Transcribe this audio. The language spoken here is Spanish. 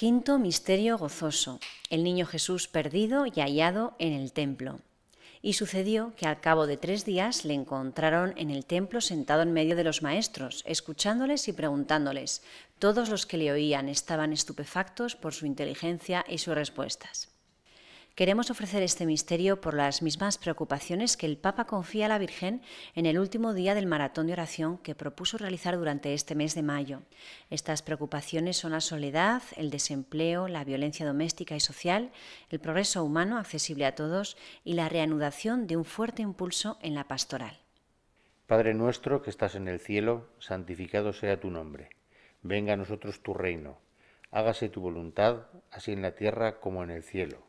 Quinto misterio gozoso. El niño Jesús perdido y hallado en el templo. Y sucedió que al cabo de tres días le encontraron en el templo sentado en medio de los maestros, escuchándoles y preguntándoles. Todos los que le oían estaban estupefactos por su inteligencia y sus respuestas queremos ofrecer este misterio por las mismas preocupaciones que el Papa confía a la Virgen en el último día del maratón de oración que propuso realizar durante este mes de mayo. Estas preocupaciones son la soledad, el desempleo, la violencia doméstica y social, el progreso humano accesible a todos y la reanudación de un fuerte impulso en la pastoral. Padre nuestro que estás en el cielo, santificado sea tu nombre. Venga a nosotros tu reino. Hágase tu voluntad, así en la tierra como en el cielo.